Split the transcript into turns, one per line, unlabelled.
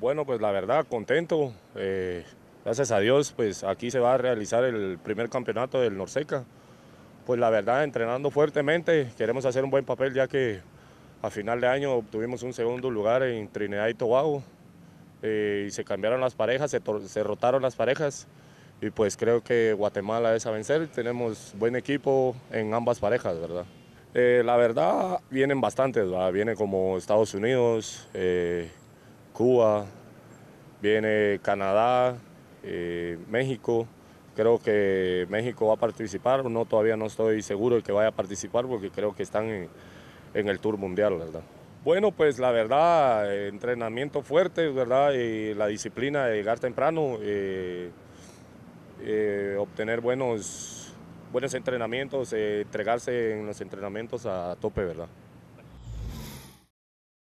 Bueno, pues la verdad, contento. Eh, gracias a Dios, pues aquí se va a realizar el primer campeonato del Norseca. Pues la verdad, entrenando fuertemente, queremos hacer un buen papel ya que a final de año obtuvimos un segundo lugar en Trinidad y Tobago. Eh, y se cambiaron las parejas, se, rotaron las parejas y pues creo que Guatemala es a vencer. Tenemos buen equipo en ambas parejas, ¿verdad? Eh, la verdad, vienen bastantes, ¿verdad? vienen como Estados Unidos, Cuba, viene Canadá, eh, México. Creo que México va a participar, no todavía no estoy seguro de que vaya a participar porque creo que están en, el Tour Mundial, ¿verdad? Bueno, pues la verdad, entrenamiento fuerte, ¿verdad? Y la disciplina de llegar temprano, eh, eh, obtener buenos, buenos entrenamientos, entregarse en los entrenamientos a tope, ¿verdad?